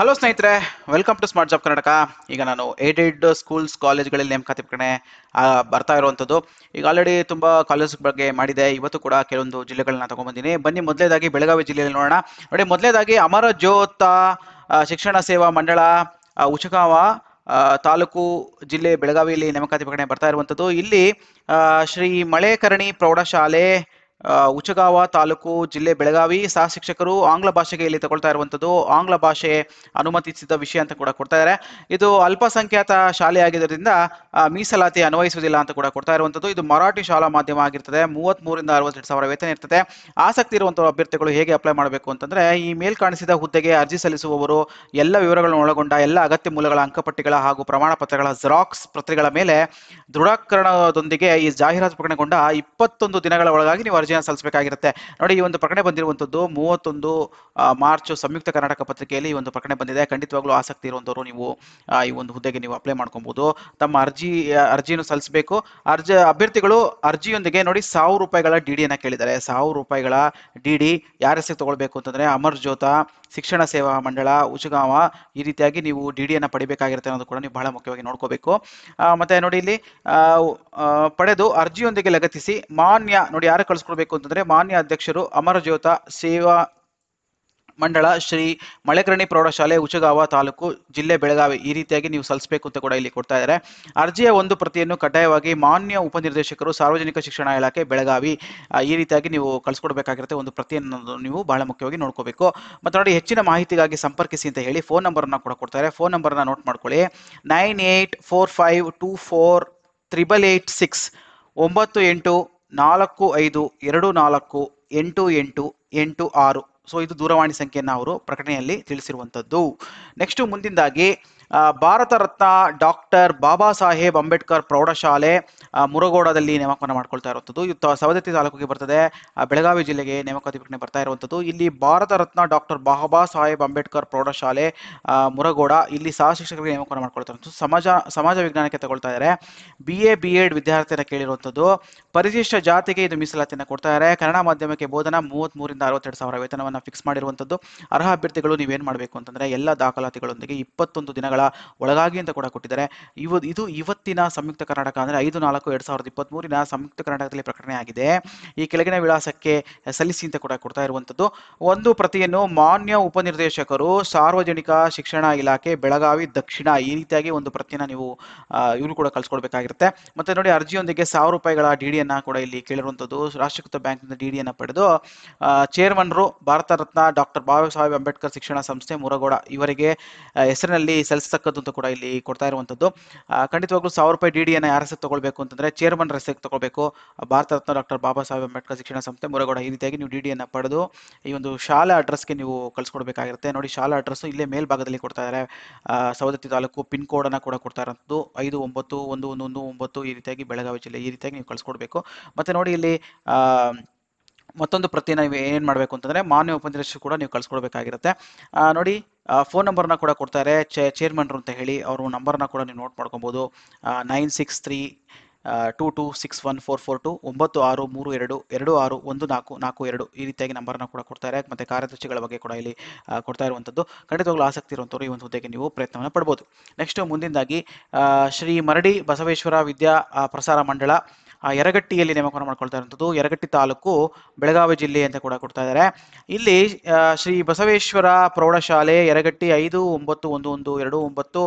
hello ಸ್ನೇಹಿತರೆ welcome to smart job Karnataka ಈಗ ನಾನು ಏಡೆಡ್ ಸ್ಕೂಲ್ಸ್ ಕಾಲೇಜ್ಗಳಲ್ಲಿ ನೇಮಕಾತಿ ತಿರ್ಕಣೆ ಬರ್ತಾ ಇರುವಂಥದ್ದು ಈಗ ಆಲ್ರೆಡಿ ತುಂಬ ಕಾಲೇಜ್ ಬಗ್ಗೆ ಮಾಡಿದೆ ಇವತ್ತು ಕೂಡ ಕೆಲವೊಂದು ಜಿಲ್ಲೆಗಳನ್ನ ತೊಗೊಂಡ್ಬಂದಿನಿ ಬನ್ನಿ ಮೊದಲೇದಾಗಿ ಬೆಳಗಾವಿ ಜಿಲ್ಲೆಯಲ್ಲಿ ನೋಡೋಣ ನೋಡಿ ಮೊದಲೇದಾಗಿ ಅಮರ ಜ್ಯೋತ ಶಿಕ್ಷಣ ಸೇವಾ ಮಂಡಳ ಉಚಗಾವ ತಾಲೂಕು ಜಿಲ್ಲೆ ಬೆಳಗಾವಿಯಲ್ಲಿ ನೇಮಕಾತಿ ಪ್ರಕಟಣೆ ಬರ್ತಾ ಇರುವಂಥದ್ದು ಇಲ್ಲಿ ಶ್ರೀ ಮಳೆಕರಣಿ ಪ್ರೌಢಶಾಲೆ ಉಚಗಾವ ತಾಲೂಕು ಜಿಲ್ಲೆ ಬೆಳಗಾವಿ ಸಹ ಶಿಕ್ಷಕರು ಆಂಗ್ಲ ಭಾಷೆಗೆ ಇಲ್ಲಿ ತಗೊಳ್ತಾ ಇರುವಂಥದ್ದು ಆಂಗ್ಲ ಭಾಷೆ ಅನುಮತಿಸಿದ ವಿಷಯ ಅಂತ ಕೂಡ ಕೊಡ್ತಾ ಇದ್ದಾರೆ ಇದು ಅಲ್ಪಸಂಖ್ಯಾತ ಶಾಲೆ ಆಗಿದ್ದರಿಂದ ಮೀಸಲಾತಿ ಅನ್ವಯಿಸುವುದಿಲ್ಲ ಅಂತ ಕೂಡ ಕೊಡ್ತಾ ಇರುವಂಥದ್ದು ಇದು ಮರಾಠಿ ಶಾಲಾ ಮಾಧ್ಯಮ ಆಗಿರ್ತದೆ ಮೂವತ್ತ್ ಮೂರಿಂದ ಅರವತ್ತೆರಡು ಸಾವಿರ ವೇತನ ಇರ್ತದೆ ಆಸಕ್ತಿ ಇರುವಂಥ ಅಭ್ಯರ್ಥಿಗಳು ಹೇಗೆ ಅಪ್ಲೈ ಮಾಡಬೇಕು ಅಂತಂದ್ರೆ ಈ ಮೇಲ್ ಕಾಣಿಸಿದ ಹುದ್ದೆಗೆ ಅರ್ಜಿ ಸಲ್ಲಿಸುವವರು ಎಲ್ಲ ವಿವರಗಳನ್ನು ಒಳಗೊಂಡ ಎಲ್ಲ ಅಗತ್ಯ ಮೂಲಗಳ ಅಂಕಪಟ್ಟಿಗಳ ಹಾಗೂ ಪ್ರಮಾಣ ಪತ್ರಗಳ ಜೆರಾಕ್ಸ್ ಪ್ರತಿಗಳ ಮೇಲೆ ದೃಢೀಕರಣದೊಂದಿಗೆ ಈ ಜಾಹೀರಾತು ಪ್ರಕಟಗೊಂಡ ಇಪ್ಪತ್ತೊಂದು ದಿನಗಳ ಒಳಗಾಗಿ ನೀವು ಅರ್ಜಿ ಪೂಜೆಯನ್ನು ಸಲ್ಲಿಸಬೇಕಾಗಿರುತ್ತೆ ನೋಡಿ ಈ ಒಂದು ಪ್ರಕಟಣೆ ಬಂದಿರುವಂಥದ್ದು ಮೂವತ್ತೊಂದು ಮಾರ್ಚ್ ಸಂಯುಕ್ತ ಕರ್ನಾಟಕ ಪತ್ರಿಕೆಯಲ್ಲಿ ಈ ಒಂದು ಪ್ರಕಟಣೆ ಬಂದಿದೆ ಖಂಡಿತವಾಗ್ಲೂ ಆಸಕ್ತಿ ಇರುವಂಥವ್ರು ನೀವು ಈ ಒಂದು ಹುದ್ದೆಗೆ ನೀವು ಅಪ್ಲೈ ಮಾಡ್ಕೊಬಹುದು ತಮ್ಮ ಅರ್ಜಿ ಅರ್ಜಿಯನ್ನು ಸಲ್ಲಿಸಬೇಕು ಅರ್ಜಿ ಅಭ್ಯರ್ಥಿಗಳು ಅರ್ಜಿಯೊಂದಿಗೆ ನೋಡಿ ಸಾವಿರ ರೂಪಾಯಿಗಳ ಡಿ ಡಿಯನ್ನು ಕೇಳಿದ್ದಾರೆ ಸಾವಿರ ರೂಪಾಯಿಗಳ ಡಿ ಡಿ ಯಾರ ಹೆಸರು ತಗೊಳ್ಬೇಕು ಅಂತಂದ್ರೆ ಅಮರ್ ಜ್ಯೋತಾ ಶಿಕ್ಷಣ ಸೇವಾ ಮಂಡಳ ಉಚುಗಾವ ಈ ರೀತಿಯಾಗಿ ನೀವು ಡಿ ಡಿಯನ್ನು ಪಡಿಬೇಕಾಗಿರುತ್ತೆ ಅನ್ನೋದು ಕೂಡ ನೀವು ಬಹಳ ಮುಖ್ಯವಾಗಿ ನೋಡ್ಕೋಬೇಕು ಮತ್ತೆ ನೋಡಿ ಇಲ್ಲಿ ಪಡೆದು ಅರ್ಜಿಯೊಂದಿಗೆ ಲಗತ್ತಿಸಿ ಮಾನ್ಯ ನೋಡಿ ಯಾರು ಕಳಿಸ್ಕೊಡ್ಬೇಕು ಅಂತಂದ್ರೆ ಮಾನ್ಯ ಅಧ್ಯಕ್ಷರು ಅಮರಜ್ಯೋತ ಸೇವಾ ಮಂಡಳ ಶ್ರೀ ಮಳೆಕರಣಿ ಪ್ರೌಢಶಾಲೆ ಉಚಗಾವ ತಾಲೂಕು ಜಿಲ್ಲೆ ಬೆಳಗಾವಿ ಈ ರೀತಿಯಾಗಿ ನೀವು ಸಲ್ಲಿಸಬೇಕು ಅಂತ ಕೂಡ ಇಲ್ಲಿ ಕೊಡ್ತಾ ಇದ್ದಾರೆ ಅರ್ಜಿಯ ಒಂದು ಪ್ರತಿಯನ್ನು ಕಡ್ಡಾಯವಾಗಿ ಮಾನ್ಯ ಉಪನಿರ್ದೇಶಕರು ಸಾರ್ವಜನಿಕ ಶಿಕ್ಷಣ ಇಲಾಖೆ ಬೆಳಗಾವಿ ಈ ರೀತಿಯಾಗಿ ನೀವು ಕಳಿಸ್ಕೊಡ್ಬೇಕಾಗಿರುತ್ತೆ ಒಂದು ಪ್ರತಿಯನ್ನು ನೀವು ಬಹಳ ಮುಖ್ಯವಾಗಿ ನೋಡ್ಕೋಬೇಕು ಮತ್ತು ನೋಡಿ ಹೆಚ್ಚಿನ ಮಾಹಿತಿಗಾಗಿ ಸಂಪರ್ಕಿಸಿ ಅಂತ ಹೇಳಿ ಫೋನ್ ನಂಬರನ್ನು ಕೂಡ ಕೊಡ್ತಾರೆ ಫೋನ್ ನಂಬರ್ನ ನೋಟ್ ಮಾಡ್ಕೊಳ್ಳಿ nine eight four five two four triple eight six ಒಂಬತ್ತು ಎಂಟು ನಾಲ್ಕು ಐದು ಎರಡು ನಾಲ್ಕು ಎಂಟು ಎಂಟು ಎಂಟು ಆರು ಸೊ ಇದು ದೂರವಾಣಿ ಸಂಖ್ಯೆಯನ್ನು ಅವರು ಪ್ರಕಟಣೆಯಲ್ಲಿ ತಿಳಿಸಿರುವಂಥದ್ದು ನೆಕ್ಸ್ಟ್ ಮುಂದಿನದಾಗಿ ಭಾರತ ರತ್ನ ಡಾಕ್ಟರ್ ಬಾಬಾ ಸಾಹೇಬ್ ಅಂಬೇಡ್ಕರ್ ಪ್ರೌಢಶಾಲೆ ಮುರಗೋಡದಲ್ಲಿ ನೇಮಕವನ್ನು ಮಾಡ್ಕೊಳ್ತಾ ಇರುವಂಥದ್ದು ಇದು ಸವದತ್ತಿ ತಾಲೂಕಿಗೆ ಬರ್ತದೆ ಬೆಳಗಾವಿ ಜಿಲ್ಲೆಗೆ ನೇಮಕಾತಿ ಪ್ರಕಟಣೆ ಬರ್ತಾ ಇರುವಂಥದ್ದು ಇಲ್ಲಿ ಭಾರತ ರತ್ನ ಡಾಕ್ಟರ್ ಬಾಬಾ ಸಾಹೇಬ್ ಅಂಬೇಡ್ಕರ್ ಪ್ರೌಢಶಾಲೆ ಮುರಗೋಡ ಇಲ್ಲಿ ಸಹ ಶಿಕ್ಷಕರಿಗೆ ನೇಮಕವನ್ನು ಮಾಡ್ಕೊಳ್ತಾ ಇರುವಂಥದ್ದು ಸಮಾಜ ಸಮಾಜ ವಿಜ್ಞಾನಕ್ಕೆ ತಗೊಳ್ತಾ ಇದ್ದಾರೆ ಬಿ ಎ ಬಿ ಎಡ್ ವಿದ್ಯಾರ್ಥಿಯನ್ನು ಕೇಳಿರುವಂಥದ್ದು ಪರಿಶಿಷ್ಟ ಜಾತಿಗೆ ಇದು ಮೀಸಲಾತಿಯನ್ನು ಕೊಡ್ತಾ ಇದ್ದಾರೆ ಕನ್ನಡ ಮಾಧ್ಯಮಕ್ಕೆ ಬೋಧನಾ ಮೂವತ್ತ್ಮೂರಿಂದ ಅರವತ್ತೆರಡು ಸಾವಿರ ವೇತನವನ್ನು ಫಿಕ್ಸ್ ಮಾಡಿರುವಂಥದ್ದು ಅರ್ಹ ಅಭ್ಯರ್ಥಿಗಳು ನೀವೇನು ಮಾಡಬೇಕು ಅಂತಂದರೆ ಎಲ್ಲ ದಾಖಲಾತಿಗಳೊಂದಿಗೆ ಇಪ್ಪತ್ತೊಂದು ದಿನಗಳ ಒಳಗಾಗಿ ಅಂತ ಕೂಡ ಕೊಟ್ಟಿದ್ದಾರೆ ಇವ ಇದು ಇವತ್ತಿನ ಸಂಯುಕ್ತ ಕರ್ನಾಟಕ ಅಂದರೆ ಐದು ನಾಲ್ಕು ಎರಡು ಸಾವಿರದ ಇಪ್ಪತ್ತ್ಮೂರಿನ ಸಂಯುಕ್ತ ಕರ್ನಾಟಕದಲ್ಲಿ ಪ್ರಕಟಣೆ ಆಗಿದೆ ಈ ಕೆಳಗಿನ ವಿಳಾಸಕ್ಕೆ ಸಲ್ಲಿಸಿ ಅಂತ ಕೂಡ ಕೊಡ್ತಾ ಇರುವಂಥದ್ದು ಒಂದು ಪ್ರತಿಯನ್ನು ಮಾನ್ಯ ಉಪನಿರ್ದೇಶಕರು ಸಾರ್ವಜನಿಕ ಶಿಕ್ಷಣ ಇಲಾಖೆ ಬೆಳಗಾವಿ ದಕ್ಷಿಣ ಈ ರೀತಿಯಾಗಿ ಒಂದು ಪ್ರತಿಯನ್ನು ನೀವು ಇವರು ಕೂಡ ಕಳಿಸ್ಕೊಡ್ಬೇಕಾಗಿರುತ್ತೆ ಮತ್ತೆ ನೋಡಿ ಅರ್ಜಿಯೊಂದಿಗೆ ಸಾವಿರ ರೂಪಾಯಿಗಳ ಡಿ ಡಿಯನ್ನು ಕೂಡ ಇಲ್ಲಿ ಕೇಳಿರುವಂಥದ್ದು ರಾಷ್ಟ್ರೀಕೃತ ಬ್ಯಾಂಕ್ನಿಂದ ಡಿ ಡಿಯನ್ನು ಪಡೆದು ಚೇರ್ಮನ್ರು ಭಾರತ ರತ್ನ ಡಾಕ್ಟರ್ ಬಾಬಾ ಸಾಹೇಬ್ ಅಂಬೇಡ್ಕರ್ ಶಿಕ್ಷಣ ಸಂಸ್ಥೆ ಮುರಗೋಡ ಇವರಿಗೆ ಹೆಸರಿನಲ್ಲಿ ಸಲ್ಲಿಸ ಸಕ್ಕದ್ದು ಕೂಡ ಇಲ್ಲಿ ಕೊಡ್ತಾ ಇರುವಂತದ್ದು ಖಂಡಿತವಾಗ್ಲೂ ಸಾವಿರ ರೂಪಾಯಿ ಡಿ ಡಿಯನ್ನು ಯಾರ ಹೆಸರು ತಗೊಳ್ಬೇಕು ಅಂತಂದ್ರೆ ಚೇರ್ಮನ್ ರಸ್ತೆಗೆ ತೊಗೊಳ್ಬೇಕು ಭಾರತ ರತ್ನ ಡಾಕ್ಟರ್ ಬಾಬಾ ಸಾಹೇಬ್ ಅಂಬೇಡ್ಕರ್ ಶಿಕ್ಷಣ ಸಂಸ್ಥೆ ಮುರಗೌಡ ಈ ರೀತಿಯಾಗಿ ನೀವು ಡಿ ಪಡೆದು ಈ ಒಂದು ಶಾಲಾ ಅಡ್ರೆಸ್ಗೆ ನೀವು ಕಳ್ಸಿಕೊಡ್ಬೇಕಾಗಿರುತ್ತೆ ನೋಡಿ ಶಾಲಾ ಅಡ್ರೆಸ್ ಇಲ್ಲೇ ಮೇಲ್ಭಾಗದಲ್ಲಿ ಕೊಡ್ತಾ ಇದ್ದಾರೆ ಸವದತ್ತಿ ತಾಲೂಕು ಪಿನ್ ಕೋಡ್ ಅನ್ನ ಕೂಡ ಕೊಡ್ತಾ ಇರೋದು ಐದು ಒಂಬತ್ತು ಒಂದು ಒಂದು ಒಂದು ಒಂಬತ್ತು ಈ ರೀತಿಯಾಗಿ ಬೆಳಗಾವಿ ಜಿಲ್ಲೆ ಈ ರೀತಿಯಾಗಿ ನೀವು ಕಳ್ಸಿಕೊಡ್ಬೇಕು ಮತ್ತೆ ನೋಡಿ ಇಲ್ಲಿ ಮತ್ತೊಂದು ಪ್ರತಿನ ನೀವು ಏನು ಮಾಡಬೇಕು ಅಂತಂದರೆ ಮಾನ್ಯ ಉಪಾಧ್ಯಕ್ಷರು ಕೂಡ ನೀವು ಕಳಿಸ್ಕೊಡ್ಬೇಕಾಗಿರುತ್ತೆ ನೋಡಿ ಫೋನ್ ನಂಬರ್ನ ಕೂಡ ಕೊಡ್ತಾರೆ ಚೇ ಚೇರ್ಮನ್ರು ಅಂತ ಹೇಳಿ ಅವರು ನಂಬರ್ನ ಕೂಡ ನೀವು ನೋಟ್ ಮಾಡ್ಕೊಬೋದು nine six three two two six one four four two ಒಂಬತ್ತು ಆರು ಮೂರು ಎರಡು ಎರಡು ಆರು ಒಂದು ನಾಲ್ಕು ನಾಲ್ಕು ಎರಡು ಈ ರೀತಿಯಾಗಿ ನಂಬರ್ನ ಕೂಡ ಕೊಡ್ತಾರೆ ಮತ್ತು ಕಾರ್ಯದರ್ಶಿಗಳ ಬಗ್ಗೆ ಕೂಡ ಇಲ್ಲಿ ಕೊಡ್ತಾ ಇರುವಂಥದ್ದು ಖಂಡಿತವಾಗ್ಲೂ ಆಸಕ್ತಿ ಇರುವಂಥವ್ರು ಈ ಒಂದು ಹುದ್ದೆಗೆ ನೀವು ಪ್ರಯತ್ನವನ್ನು ಪಡ್ಬೋದು ನೆಕ್ಸ್ಟ್ ಮುಂದಿನದಾಗಿ ಶ್ರೀ ಮರಡಿ ಬಸವೇಶ್ವರ ವಿದ್ಯಾ ಪ್ರಸಾರ ಮಂಡಳ ಆ ಯರಗಟ್ಟಿಯಲ್ಲಿ ನೇಮಕವನ್ನು ಮಾಡ್ಕೊಳ್ತಾ ಇರುವಂಥದ್ದು ಯರಗಟ್ಟಿ ತಾಲೂಕು ಬೆಳಗಾವಿ ಜಿಲ್ಲೆ ಅಂತ ಕೂಡ ಕೊಡ್ತಾ ಇದ್ದಾರೆ ಇಲ್ಲಿ ಶ್ರೀ ಬಸವೇಶ್ವರ ಪ್ರೌಢಶಾಲೆ ಯರಗಟ್ಟಿ ಐದು ಒಂಬತ್ತು ಒಂದು ಒಂದು ಎರಡು ಒಂಬತ್ತು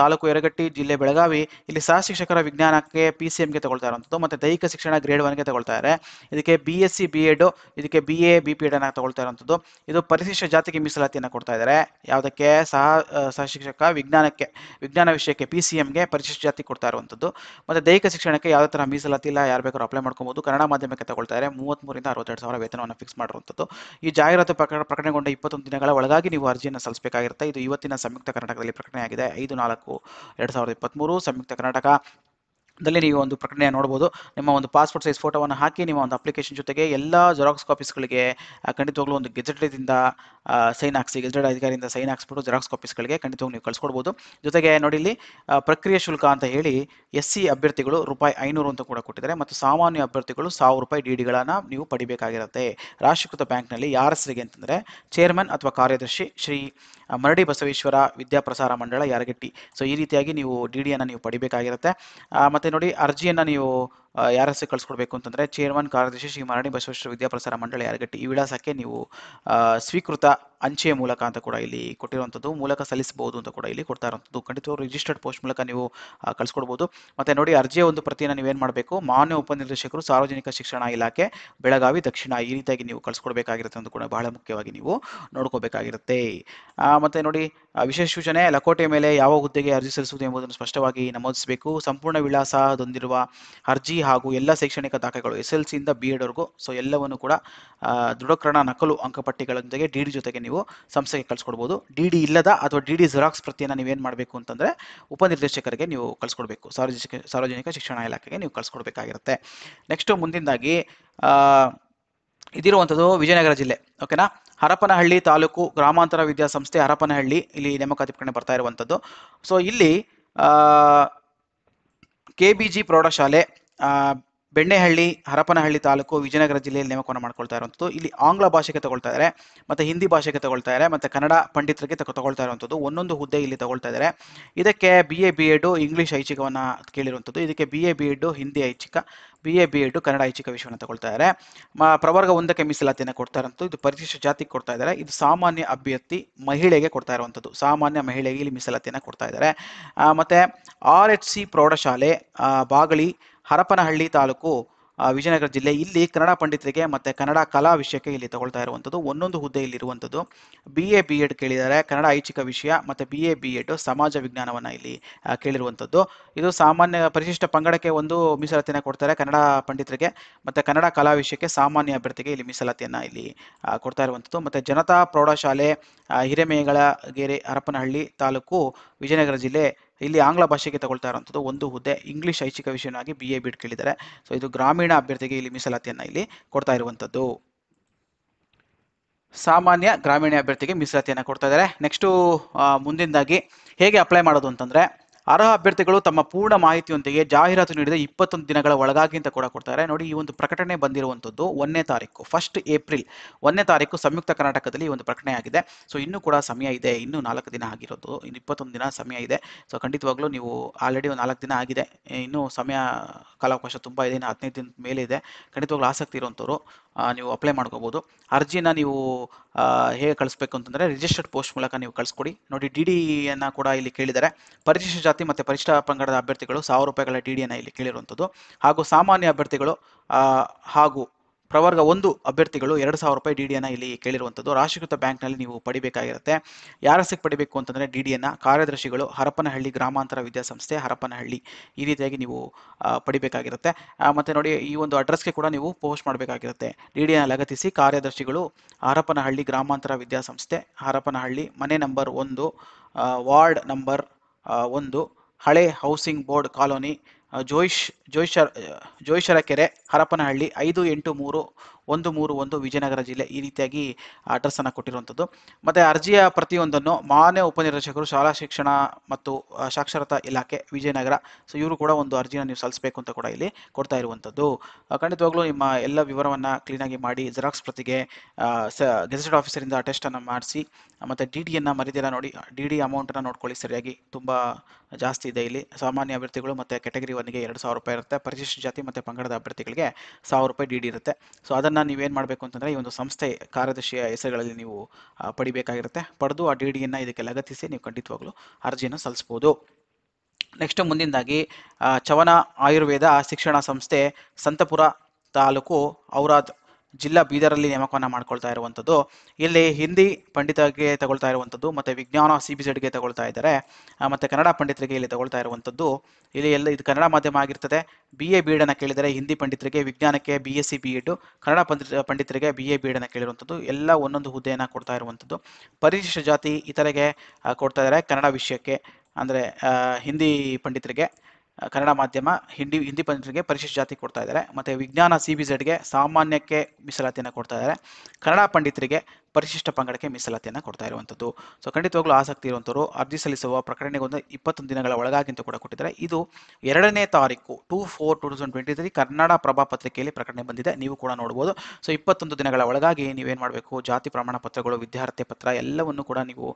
ತಾಲೂಕು ಯರಗಟ್ಟಿ ಜಿಲ್ಲೆ ಬೆಳಗಾವಿ ಇಲ್ಲಿ ಸಹ ಶಿಕ್ಷಕರ ವಿಜ್ಞಾನಕ್ಕೆ ಪಿ ಸಿ ಎಂಗೆ ತಗೊಳ್ತಾ ಇರುವಂಥದ್ದು ಮತ್ತೆ ದೈಹಿಕ ಶಿಕ್ಷಣ ಗ್ರೇಡ್ ಒನ್ಗೆ ತಗೊಳ್ತಾ ಇದ್ದಾರೆ ಇದಕ್ಕೆ B S C B Ed ಇದಕ್ಕೆ B A B P Ed ಅನ್ನ ತಗೊಳ್ತಾ ಇರುವಂಥದ್ದು ಇದು ಪರಿಶಿಷ್ಟ ಜಾತಿಗೆ ಮೀಸಲಾತಿಯನ್ನು ಕೊಡ್ತಾ ಇದ್ದಾರೆ ಯಾವುದಕ್ಕೆ ಸಹ ಸಹ ಶಿಕ್ಷಕ ವಿಜ್ಞಾನಕ್ಕೆ ವಿಜ್ಞಾನ ವಿಷಯಕ್ಕೆ ಪಿ ಸಿ ಎಂಗೆ ಪರಿಶಿಷ್ಟ ಜಾತಿ ಕೊಡ್ತಾ ಇರುವಂಥದ್ದು ಮತ್ತೆ ದೈಹಿಕ ಶಿಕ್ಷಣಕ್ಕೆ ಯಾವುದೇ ಥರ ಮೀಸಲಾತಿ ಇಲ್ಲ ಯಾರು ಬೇಕಾದ್ರೂ ಅಪ್ಲೈ ಮಾಡ್ಕೊಬೋದು ಕನ್ನಡ ಮಾಧ್ಯಮಕ್ಕೆ ತಗೊಳ್ತಾರೆ ಮೂವತ್ತ್ಮೂರಿಂದ ಅರವತ್ತೆರಡು ಸಾವಿರ ವೇತನವನ್ನು ಫಿಕ್ಸ್ ಮಾಡಿರುವಂಥದ್ದು ಈ ಜಾಹೀರಾತು ಪ್ರಕರಣ ಪ್ರಕಟಗೊಂಡ ಇಪ್ಪತ್ತೊಂದು ದಿನಗಳ ಒಳಗಾಗಿ ನೀವು ಅರ್ಜಿಯನ್ನು ಸಲ್ಲಿಸಬೇಕಾಗಿರುತ್ತೆ ಇದು ಇವತ್ತಿನ ಸಂಯುಕ್ತ ಕರ್ನಾಟಕದಲ್ಲಿ ಪ್ರಕಟಣೆಯಾಗಿದೆ ಐದು ನಾಲ್ಕು ಎರಡು ಸಾವಿರದ ಇಪ್ಪತ್ತ್ಮೂರು ಸಂಯುಕ್ತ ಕರ್ನಾಟಕ ದಲ್ಲಿ ನೀವು ಒಂದು ಪ್ರಕಟಣೆ ನೋಡ್ಬೋದು ನಿಮ್ಮ ಒಂದು ಪಾಸ್ಪೋರ್ಟ್ ಸೈಜ್ ಫೋಟೋವನ್ನು ಹಾಕಿ ನಿಮ್ಮ ಒಂದು ಅಪ್ಲಿಕೇಶನ್ ಜೊತೆಗೆ ಎಲ್ಲ ಜೆರಾಕ್ಸ್ ಕಾಪೀಸ್ಗಳಿಗೆ ಖಂಡಿತವಾಗ್ಲೂ ಒಂದು ಗೆಜೆಟೆಡಿಂದ ಸೈನ್ ಹಾಕ್ಸಿ ಗೆಜೆಟೆಡ್ ಅಧಿಕಾರಿಯಿಂದ ಸೈನ್ ಹಾಕ್ಸ್ಬಿಟ್ಟು ಜೆರಾಕ್ಸ್ ಕಾಪೀಸ್ಗಳಿಗೆ ಖಂಡಿತವಾಗಿ ನೀವು ಕಳಿಸ್ಕೊಡ್ಬೋದು ಜೊತೆಗೆ ನೋಡಿ ಇಲ್ಲಿ ಪ್ರಕ್ರಿಯೆ ಶುಲ್ಕ ಅಂತ ಹೇಳಿ ಎಸ್ ಸಿ ಅಭ್ಯರ್ಥಿಗಳು ರೂಪಾಯಿ ಐನೂರು ಅಂತ ಕೂಡ ಕೊಟ್ಟಿದ್ದಾರೆ ಮತ್ತು ಸಾಮಾನ್ಯ ಅಭ್ಯರ್ಥಿಗಳು ಸಾವಿರ ರೂಪಾಯಿ ಡಿ ಡಿಗಳನ್ನು ನೀವು ಪಡಿಬೇಕಾಗಿರುತ್ತೆ ರಾಷ್ಟ್ರೀಕೃತ ಬ್ಯಾಂಕ್ನಲ್ಲಿ ಯಾರ ಹೆಸರಿಗೆ ಅಂತಂದರೆ ಚೇರ್ಮನ್ ಅಥವಾ ಕಾರ್ಯದರ್ಶಿ ಶ್ರೀ ಮರಡಿ ಬಸವೇಶ್ವರ ವಿದ್ಯಾಪ್ರಸಾರ ಮಂಡಳ ಯಾರಗಟ್ಟಿ ಸೊ ಈ ರೀತಿಯಾಗಿ ನೀವು ಡಿ ಡಿಯನ್ನು ನೀವು ಪಡಿಬೇಕಾಗಿರುತ್ತೆ ಮತ್ತು ನೋಡಿ ಅರ್ಜಿಯನ್ನು ನೀವು ಯಾರ ಹೆಸರು ಕಳಿಸ್ಕೊಡ್ಬೇಕು ಅಂತಂದರೆ ಚೇರ್ಮನ್ ಕಾರ್ಯದರ್ಶಿ ಶ್ರೀ ಬಸವೇಶ್ವರ ವಿದ್ಯಾಪ್ರಸಾರ ಮಂಡಳಿ ಯಾರಗಟ್ಟಿ ಈ ವಿಳಾಸಕ್ಕೆ ನೀವು ಸ್ವೀಕೃತ ಅಂಚೆಯ ಮೂಲಕ ಅಂತ ಕೂಡ ಇಲ್ಲಿ ಕೊಟ್ಟಿರುವಂಥದ್ದು ಮೂಲಕ ಸಲ್ಲಿಸಬಹುದು ಅಂತ ಕೂಡ ಇಲ್ಲಿ ಕೊಡ್ತಾ ಇರುವಂಥದ್ದು ಖಂಡಿತ ರಿಜಿಸ್ಟರ್ಡ್ ಪೋಸ್ಟ್ ಮೂಲಕ ನೀವು ಕಳಿಸ್ಕೊಡ್ಬೋದು ಮತ್ತು ನೋಡಿ ಅರ್ಜಿಯ ಒಂದು ಪ್ರತಿಯನ್ನು ನೀವೇನು ಮಾಡಬೇಕು ಮಾನ್ಯ ಉಪನಿರ್ದೇಶಕರು ಸಾರ್ವಜನಿಕ ಶಿಕ್ಷಣ ಇಲಾಖೆ ಬೆಳಗಾವಿ ದಕ್ಷಿಣ ಈ ರೀತಿಯಾಗಿ ನೀವು ಕಳಿಸ್ಕೊಡ್ಬೇಕಾಗಿರುತ್ತೆ ಅಂತ ಕೂಡ ಬಹಳ ಮುಖ್ಯವಾಗಿ ನೀವು ನೋಡ್ಕೋಬೇಕಾಗಿರುತ್ತೆ ಮತ್ತು ನೋಡಿ ವಿಶೇಷ ಸೂಚನೆ ಲಕೋಟೆ ಮೇಲೆ ಯಾವ ಹುದ್ದೆಗೆ ಅರ್ಜಿ ಸಲ್ಲಿಸುವುದು ಎಂಬುದನ್ನು ಸ್ಪಷ್ಟವಾಗಿ ನಮೂದಿಸಬೇಕು ಸಂಪೂರ್ಣ ವಿಳಾಸ ವಿಳಾಸದೊಂದಿರುವ ಅರ್ಜಿ ಹಾಗೂ ಎಲ್ಲ ಶೈಕ್ಷಣಿಕ ದಾಖಲೆಗಳು ಎಸ್ ಎಲ್ ಸಿಯಿಂದ ಬಿ ಎಡ್ವರೆಗೂ ಸೊ ಎಲ್ಲವನ್ನು ಕೂಡ ದೃಢಕರಣ ನಕಲು ಅಂಕಪಟ್ಟಿಗಳೊಂದಿಗೆ ಡಿ ಡಿ ಜೊತೆಗೆ ನೀವು ಸಂಸ್ಥೆಗೆ ಕಳಿಸ್ಕೊಡ್ಬೋದು ಡಿ ಡಿ ಇಲ್ಲದ ಅಥವಾ ಡಿ ಡಿ ಜೆರಾಕ್ಸ್ ಪ್ರತಿಯನ್ನು ನೀವೇನು ಮಾಡಬೇಕು ಅಂತಂದರೆ ಉಪನಿರ್ದೇಶಕರಿಗೆ ನೀವು ಕಳಿಸ್ಕೊಡ್ಬೇಕು ಸಾರ್ವಜನಿಕ ಸಾರ್ವಜನಿಕ ಶಿಕ್ಷಣ ಇಲಾಖೆಗೆ ನೀವು ಕಳಿಸ್ಕೊಡ್ಬೇಕಾಗಿರುತ್ತೆ ನೆಕ್ಸ್ಟು ಮುಂದಿನದಾಗಿ ಇದಿರುವಂಥದ್ದು ವಿಜಯನಗರ ಜಿಲ್ಲೆ ಓಕೆನಾ ಹರಪನಹಳ್ಳಿ ತಾಲೂಕು ಗ್ರಾಮಾಂತರ ವಿದ್ಯಾಸಂಸ್ಥೆ ಹರಪನಹಳ್ಳಿ ಇಲ್ಲಿ ನೇಮಕಾತಿ ಪ್ರಕರಣ ಬರ್ತಾ ಇರುವಂಥದ್ದು ಸೊ ಇಲ್ಲಿ ಕೆ ಬಿ ಜಿ ಪ್ರೌಢಶಾಲೆ ಬೆಣ್ಣೆಹಳ್ಳಿ ಹರಪನಹಳ್ಳಿ ತಾಲೂಕು ವಿಜಯನಗರ ಜಿಲ್ಲೆಯಲ್ಲಿ ನೇಮಕವನ್ನು ಮಾಡ್ಕೊಳ್ತಾ ಇರುವಂಥದ್ದು ಇಲ್ಲಿ ಆಂಗ್ಲ ಭಾಷೆಗೆ ತಗೊಳ್ತಾ ಇದ್ದಾರೆ ಮತ್ತು ಹಿಂದಿ ಭಾಷೆಗೆ ತಗೊಳ್ತಾ ಇದ್ದಾರೆ ಮತ್ತು ಕನ್ನಡ ಪಂಡಿತರಿಗೆ ತಗೊಳ್ತಾ ಇರುವಂಥದ್ದು ಒಂದೊಂದು ಹುದ್ದೆ ಇಲ್ಲಿ ತಗೊಳ್ತಾ ಇದ್ದಾರೆ ಇದಕ್ಕೆ B A B Ed English ಐಚ್ಛಿಕವನ್ನು ಕೇಳಿರುವಂಥದ್ದು ಇದಕ್ಕೆ B A B Ed Hindi ಐಚ್ಛಿಕ B A B Ed Kannada ಐಚ್ಛಿಕ ವಿಷಯವನ್ನು ತಗೊಳ್ತಾ ಇದ್ದಾರೆ ಪ್ರವರ್ಗ ಒಂದಕ್ಕೆ ಮೀಸಲಾತಿಯನ್ನು ಕೊಡ್ತಾ ಇರುವಂಥದ್ದು ಇದು ಪರಿಶಿಷ್ಟ ಜಾತಿಗೆ ಕೊಡ್ತಾ ಇದ್ದಾರೆ ಇದು ಸಾಮಾನ್ಯ ಅಭ್ಯರ್ಥಿ ಮಹಿಳೆಗೆ ಕೊಡ್ತಾ ಇರುವಂಥದ್ದು ಸಾಮಾನ್ಯ ಮಹಿಳೆಗೆ ಇಲ್ಲಿ ಮೀಸಲಾತಿಯನ್ನು ಕೊಡ್ತಾ ಇದ್ದಾರೆ ಮತ್ತು ಆರ್ ಎಚ್ ಸಿ ಪ್ರೌಢಶಾಲೆ ಬಾಗಳಿ ಹರಪನಹಳ್ಳಿ ತಾಲೂಕು ವಿಜಯನಗರ ಜಿಲ್ಲೆ ಇಲ್ಲಿ ಕನ್ನಡ ಪಂಡಿತರಿಗೆ ಮತ್ತು ಕನ್ನಡ ಕಲಾ ವಿಷಯಕ್ಕೆ ಇಲ್ಲಿ ತಗೊಳ್ತಾ ಇರುವಂಥದ್ದು ಒಂದೊಂದು ಹುದ್ದೆ ಇರುವಂಥದ್ದು ಬಿ ಎ ಬಿ ಎಡ್ ಕೇಳಿದ್ದಾರೆ ಕನ್ನಡ ಐಚ್ಛಿಕ ವಿಷಯ ಮತ್ತು ಬಿ ಎ ಬಿ ಎಡ್ ಸಮಾಜ ವಿಜ್ಞಾನವನ್ನು ಇಲ್ಲಿ ಕೇಳಿರುವಂಥದ್ದು ಇದು ಸಾಮಾನ್ಯ ಪರಿಶಿಷ್ಟ ಪಂಗಡಕ್ಕೆ ಒಂದು ಮೀಸಲಾತಿಯನ್ನು ಕೊಡ್ತಾರೆ ಕನ್ನಡ ಪಂಡಿತರಿಗೆ ಮತ್ತು ಕನ್ನಡ ಕಲಾ ವಿಷಯಕ್ಕೆ ಸಾಮಾನ್ಯ ಅಭ್ಯರ್ಥಿಗೆ ಇಲ್ಲಿ ಮೀಸಲಾತಿಯನ್ನು ಇಲ್ಲಿ ಕೊಡ್ತಾ ಇರುವಂಥದ್ದು ಮತ್ತು ಜನತಾ ಪ್ರೌಢಶಾಲೆ ಹಿರೇಮೇಗಳಗೆರೆ ಹರಪನಹಳ್ಳಿ ತಾಲೂಕು ವಿಜಯನಗರ ಜಿಲ್ಲೆ ಇಲ್ಲಿ ಆಂಗ್ಲ ಭಾಷೆಗೆ ತಗೊಳ್ತಾ ಇರುವಂಥದ್ದು ಒಂದು ಹುದ್ದೆ ಇಂಗ್ಲಿಷ್ ಐಚ್ಛಿಕ ವಿಷಯನಾಗಿ ಬಿ ಎ ಬಿಟ್ ಕೇಳಿದ್ದಾರೆ ಸೊ ಇದು ಗ್ರಾಮೀಣ ಅಭ್ಯರ್ಥಿಗೆ ಇಲ್ಲಿ ಮೀಸಲಾತಿಯನ್ನು ಇಲ್ಲಿ ಕೊಡ್ತಾ ಇರುವಂಥದ್ದು ಸಾಮಾನ್ಯ ಗ್ರಾಮೀಣ ಅಭ್ಯರ್ಥಿಗೆ ಮೀಸಲಾತಿಯನ್ನು ಕೊಡ್ತಾ ಇದ್ದಾರೆ ನೆಕ್ಸ್ಟು ಮುಂದಿನದಾಗಿ ಹೇಗೆ ಅಪ್ಲೈ ಮಾಡೋದು ಅಂತಂದರೆ ಅರ್ಹ ಅಭ್ಯರ್ಥಿಗಳು ತಮ್ಮ ಪೂರ್ಣ ಮಾಹಿತಿಯೊಂದಿಗೆ ಜಾಹೀರಾತು ನೀಡಿದ ಇಪ್ಪತ್ತೊಂದು ದಿನಗಳ ಒಳಗಾಗಿ ಅಂತ ಕೂಡ ಕೊಡ್ತಾರೆ ನೋಡಿ ಈ ಒಂದು ಪ್ರಕಟಣೆ ಬಂದಿರುವಂಥದ್ದು ಒಂದನೇ ತಾರೀಕು ಫಸ್ಟ್ ಏಪ್ರಿಲ್ ಒಂದನೇ ತಾರೀಕು ಸಂಯುಕ್ತ ಕರ್ನಾಟಕದಲ್ಲಿ ಈ ಒಂದು ಪ್ರಕಟಣೆ ಆಗಿದೆ ಸೊ ಇನ್ನೂ ಕೂಡ ಸಮಯ ಇದೆ ಇನ್ನೂ ನಾಲ್ಕು ದಿನ ಆಗಿರೋದು ಇನ್ನು ಇಪ್ಪತ್ತೊಂದು ದಿನ ಸಮಯ ಇದೆ ಸೊ ಖಂಡಿತವಾಗ್ಲೂ ನೀವು ಆಲ್ರೆಡಿ ಒಂದು ನಾಲ್ಕು ದಿನ ಆಗಿದೆ ಇನ್ನೂ ಸಮಯ ಕಾಲಾವಕಾಶ ತುಂಬ ಇದೆ ಇನ್ನು ಹದಿನೈದು ದಿನದ ಮೇಲೆ ಇದೆ ಖಂಡಿತವಾಗ್ಲೂ ಆಸಕ್ತಿ ಇರುವಂಥವ್ರು ನೀವು ಅಪ್ಲೈ ಮಾಡ್ಕೋಬೋದು ಅರ್ಜಿನ ನೀವು ಹೇಗೆ ಕಳಿಸ್ಬೇಕು ಅಂತಂದರೆ ರಿಜಿಸ್ಟರ್ಡ್ ಪೋಸ್ಟ್ ಮೂಲಕ ನೀವು ಕಳಿಸ್ಕೊಡಿ ನೋಡಿ ಡಿ ಡಿಯನ್ನು e ಕೂಡ ಇಲ್ಲಿ ಕೇಳಿದ್ದಾರೆ ಪರಿಶಿಷ್ಟ ಜಾತಿ ಮತ್ತು ಪರಿಶಿಷ್ಟ ಪಂಗಡದ ಅಭ್ಯರ್ಥಿಗಳು ಸಾವಿರ ರೂಪಾಯಿಗಳ ಡಿ ಡಿಯನ್ನು e ಇಲ್ಲಿ ಕೇಳಿರುವಂಥದ್ದು ಹಾಗೂ ಸಾಮಾನ್ಯ ಅಭ್ಯರ್ಥಿಗಳು ಹಾಗೂ ಪ್ರವರ್ಗ ಒಂದು ಅಭ್ಯರ್ಥಿಗಳು ಎರಡು ಸಾವಿರ ರೂಪಾಯಿ ಡಿ ಡಿಯನ್ನು ಇಲ್ಲಿ ಕೇಳಿರುವಂಥದ್ದು ರಾಷ್ಟ್ರೀಕೃತ ಬ್ಯಾಂಕ್ನಲ್ಲಿ ನೀವು ಪಡಿಬೇಕಾಗಿರುತ್ತೆ ಯಾರ ಸಿಕ್ ಪಡಿಬೇಕು ಅಂತಂದರೆ ಡಿ ಕಾರ್ಯದರ್ಶಿಗಳು ಹರಪನಹಳ್ಳಿ ಗ್ರಾಮಾಂತರ ವಿದ್ಯಾಸಂಸ್ಥೆ ಹರಪನಹಳ್ಳಿ ಈ ರೀತಿಯಾಗಿ ನೀವು ಪಡಿಬೇಕಾಗಿರುತ್ತೆ ಮತ್ತು ನೋಡಿ ಈ ಒಂದು ಅಡ್ರೆಸ್ಗೆ ಕೂಡ ನೀವು ಪೋಸ್ಟ್ ಮಾಡಬೇಕಾಗಿರುತ್ತೆ ಡಿ ಡಿಯನ್ನು ಲಗತ್ತಿಸಿ ಕಾರ್ಯದರ್ಶಿಗಳು ಹರಪನಹಳ್ಳಿ ಗ್ರಾಮಾಂತರ ವಿದ್ಯಾಸಂಸ್ಥೆ ಹರಪನಹಳ್ಳಿ ಮನೆ ನಂಬರ್ ಒಂದು ವಾರ್ಡ್ ನಂಬರ್ ಒಂದು ಹಳೆ ಹೌಸಿಂಗ್ ಬೋರ್ಡ್ ಕಾಲೋನಿ ಜೋಯಿಶ್ ಜೋಯಿಶರ ಜೋಯಿಷರ ಕೆರೆ ಹರಪನಹಳ್ಳಿ ಐದು ಎಂಟು ಮೂರು ಒಂದು ಮೂರು ಒಂದು ವಿಜಯನಗರ ಜಿಲ್ಲೆ ಈ ರೀತಿಯಾಗಿ ಅಡ್ರೆಸ್ಸನ್ನು ಕೊಟ್ಟಿರುವಂಥದ್ದು ಮತ್ತು ಅರ್ಜಿಯ ಪ್ರತಿಯೊಂದನ್ನು ಮಾನ್ಯ ಉಪನಿರ್ದೇಶಕರು ಶಾಲಾ ಶಿಕ್ಷಣ ಮತ್ತು ಸಾಕ್ಷರತಾ ಇಲಾಖೆ ವಿಜಯನಗರ ಸೊ ಇವರು ಕೂಡ ಒಂದು ಅರ್ಜಿನ ನೀವು ಸಲ್ಲಿಸಬೇಕು ಅಂತ ಕೂಡ ಇಲ್ಲಿ ಕೊಡ್ತಾ ಇರುವಂಥದ್ದು ಖಂಡಿತವಾಗ್ಲೂ ನಿಮ್ಮ ಎಲ್ಲ ವಿವರವನ್ನು ಕ್ಲೀನಾಗಿ ಮಾಡಿ ಜೆರಾಕ್ಸ್ ಪ್ರತಿಗೆ ಸ ಗೆಜೆಟೆಡ್ ಆಫೀಸರಿಂದ ಅಟೆಸ್ಟನ್ನು ಮಾಡಿಸಿ ಮತ್ತು ಡಿ ಡಿಯನ್ನು ಮರಿದಿರ ನೋಡಿ ಡಿ ಡಿ ಅಮೌಂಟನ್ನು ನೋಡ್ಕೊಳ್ಳಿ ಸರಿಯಾಗಿ ತುಂಬ ಜಾಸ್ತಿ ಇದೆ ಇಲ್ಲಿ ಸಾಮಾನ್ಯ ಅಭ್ಯರ್ಥಿಗಳು ಮತ್ತು ಕೆಟಗರಿ ಒನ್ಗೆ ಎರಡು ಸಾವಿರ ರೂಪಾಯಿ ಇರುತ್ತೆ ಪರಿಶಿಷ್ಟ ಜಾತಿ ಮತ್ತು ಪಂಗಡದ ಅಭ್ಯರ್ಥಿಗಳಿಗೆ ಸಾವಿರ ರೂಪಾಯಿ ಡಿ ಡಿ ಇರುತ್ತೆ ಸೊ ಅದನ್ನು ನೀವೇನು ಮಾಡಬೇಕು ಅಂತಂದರೆ ಈ ಒಂದು ಸಂಸ್ಥೆ ಕಾರ್ಯದರ್ಶಿಯ ಹೆಸರುಗಳಲ್ಲಿ ನೀವು ಪಡಿಬೇಕಾಗಿರುತ್ತೆ ಪಡೆದು ಆ ಡಿ ಡಿಯನ್ನು ಇದಕ್ಕೆ ಲಗತ್ತಿಸಿ ನೀವು ಖಂಡಿತವಾಗ್ಲೂ ಅರ್ಜಿಯನ್ನು ಸಲ್ಲಿಸ್ಬೋದು ನೆಕ್ಸ್ಟ್ ಮುಂದಿನದಾಗಿ ಚವನ ಆಯುರ್ವೇದ ಶಿಕ್ಷಣ ಸಂಸ್ಥೆ ಸಂತಪುರ ತಾಲೂಕು ಔರಾದ್ ಜಿಲ್ಲಾ ಬೀದರಲ್ಲಿ ನೇಮಕವನ್ನ ಮಾಡ್ಕೊಳ್ತಾ ಇರುವಂಥದ್ದು ಇಲ್ಲಿ ಹಿಂದಿ ಪಂಡಿತರಿಗೆ ತಗೊಳ್ತಾ ಇರುವಂಥದ್ದು ಮತ್ತು ವಿಜ್ಞಾನ ಸಿ ಬಿ ಸೆಡ್ಗೆ ತಗೊಳ್ತಾ ಇದ್ದಾರೆ ಮತ್ತು ಕನ್ನಡ ಪಂಡಿತರಿಗೆ ಇಲ್ಲಿ ತಗೊಳ್ತಾ ಇರುವಂಥದ್ದು ಇಲ್ಲಿ ಎಲ್ಲ ಇದು ಕನ್ನಡ ಮಾಧ್ಯಮ ಆಗಿರ್ತದೆ ಬಿ ಎ ಬಿ ಎಡನ್ನು ಕೇಳಿದರೆ ಹಿಂದಿ ಪಂಡಿತರಿಗೆ ವಿಜ್ಞಾನಕ್ಕೆ B S C B Ed Kannada ಪಂಡಿತರಿಗೆ ಬಿ ಎ ಬಿ ಎಡನ್ನು ಕೇಳಿರುವಂಥದ್ದು ಎಲ್ಲ ಒಂದೊಂದು ಹುದ್ದೆಯನ್ನು ಕೊಡ್ತಾ ಇರುವಂಥದ್ದು ಪರಿಶಿಷ್ಟ ಜಾತಿ ಇತರೆಗೆ ಕೊಡ್ತಾ ಇದ್ದಾರೆ ಕನ್ನಡ ವಿಷಯಕ್ಕೆ ಅಂದರೆ ಹಿಂದಿ ಪಂಡಿತರಿಗೆ ಕನ್ನಡ ಮಾಧ್ಯಮ ಹಿಂದಿ ಹಿಂದಿ ಪಂಡಿತರಿಗೆ ಪರಿಶಿಷ್ಟ ಜಾತಿ ಕೊಡ್ತಾ ಇದ್ದಾರೆ ಮತ್ತು ವಿಜ್ಞಾನ ಸಿ ಬಿ ಜೆಡ್ಗೆ ಸಾಮಾನ್ಯಕ್ಕೆ ಮೀಸಲಾತಿಯನ್ನು ಕೊಡ್ತಾ ಇದ್ದಾರೆ ಕನ್ನಡ ಪಂಡಿತರಿಗೆ ಪರಿಶಿಷ್ಟ ಪಂಗಡಕ್ಕೆ ಮೀಸಲಾತಿಯನ್ನು ಕೊಡ್ತಾ ಇರುವಂಥದ್ದು ಸೊ ಖಂಡಿತವಾಗ್ಲೂ ಆಸಕ್ತಿ ಇರುವಂಥವರು ಅರ್ಜಿ ಸಲ್ಲಿಸುವ ಪ್ರಕಟಣೆಗೊಂದು ಇಪ್ಪತ್ತೊಂದು ದಿನಗಳ ಒಳಗಾಗಿಂತ ಕೂಡ ಕೊಟ್ಟಿದ್ದಾರೆ ಇದು ಎರಡನೇ ತಾರೀಕು two four two thousand twenty three Kannada Prabha ಪತ್ರಿಕೆಯಲ್ಲಿ ಪ್ರಕಟಣೆ ಬಂದಿದೆ ನೀವು ಕೂಡ ನೋಡ್ಬೋದು ಸೊ ಇಪ್ಪತ್ತೊಂದು ದಿನಗಳ ಒಳಗಾಗಿ ನೀವೇನು ಮಾಡಬೇಕು ಜಾತಿ ಪ್ರಮಾಣ ಪತ್ರಗಳು ವಿದ್ಯಾರ್ಥಿ ಪತ್ರ ಎಲ್ಲವನ್ನು ಕೂಡ ನೀವು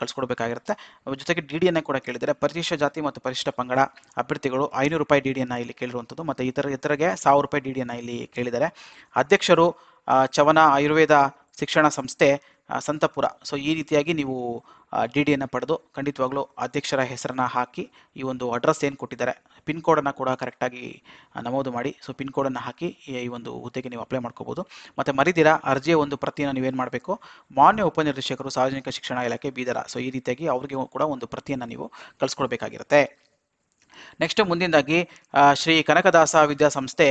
ಕಳಿಸ್ಕೊಡ್ಬೇಕಾಗಿರುತ್ತೆ ಜೊತೆಗೆ ಡಿ ಡಿಯನ್ನು ಕೂಡ ಕೇಳಿದರೆ ಪರಿಶಿಷ್ಟ ಜಾತಿ ಮತ್ತು ಪರಿಶಿಷ್ಟ ಪಂಗಡ ಅಭ್ಯರ್ಥಿಗಳು ಐನೂರು ರೂಪಾಯಿ ಡಿ ಇಲ್ಲಿ ಕೇಳಿರುವಂಥದ್ದು ಮತ್ತು ಇತರ ಇತರಗೆ ಸಾವಿರ ರೂಪಾಯಿ ಡಿ ಡಿಯನ್ನು ಇಲ್ಲಿ ಕೇಳಿದ್ದಾರೆ ಅಧ್ಯಕ್ಷರು ಚವನ ಆಯುರ್ವೇದ ಶಿಕ್ಷಣ ಸಂಸ್ಥೆ ಸಂತಪುರ ಸೊ ಈ ರೀತಿಯಾಗಿ ನೀವು ಡಿ ಡಿಯನ್ನು ಪಡೆದು ಖಂಡಿತವಾಗ್ಲೂ ಅಧ್ಯಕ್ಷರ ಹೆಸರನ್ನು ಹಾಕಿ ಈ ಒಂದು ಅಡ್ರೆಸ್ ಏನು ಕೊಟ್ಟಿದ್ದಾರೆ ಪಿನ್ ಕೋಡನ್ನು ಕೂಡ ಕರೆಕ್ಟಾಗಿ ನಮೂದು ಮಾಡಿ ಸೊ ಪಿನ್ ಕೋಡನ್ನು ಹಾಕಿ ಈ ಒಂದು ಹುದ್ದೆಗೆ ನೀವು ಅಪ್ಲೈ ಮಾಡ್ಕೋಬೋದು ಮತ್ತು ಮರಿದಿರ ಅರ್ಜಿಯ ಒಂದು ಪ್ರತಿಯನ್ನು ನೀವೇನು ಮಾಡಬೇಕು ಮಾನ್ಯ ಉಪನಿರ್ದೇಶಕರು ಸಾರ್ವಜನಿಕ ಶಿಕ್ಷಣ ಇಲಾಖೆ ಬೀದರ ಸೊ ಈ ರೀತಿಯಾಗಿ ಅವರಿಗೆ ಕೂಡ ಒಂದು ಪ್ರತಿಯನ್ನು ನೀವು ಕಳಿಸ್ಕೊಡ್ಬೇಕಾಗಿರುತ್ತೆ ನೆಕ್ಸ್ಟ್ ಮುಂದಿನದಾಗಿ ಶ್ರೀ ಕನಕದಾಸ ವಿದ್ಯಾಸಂಸ್ಥೆ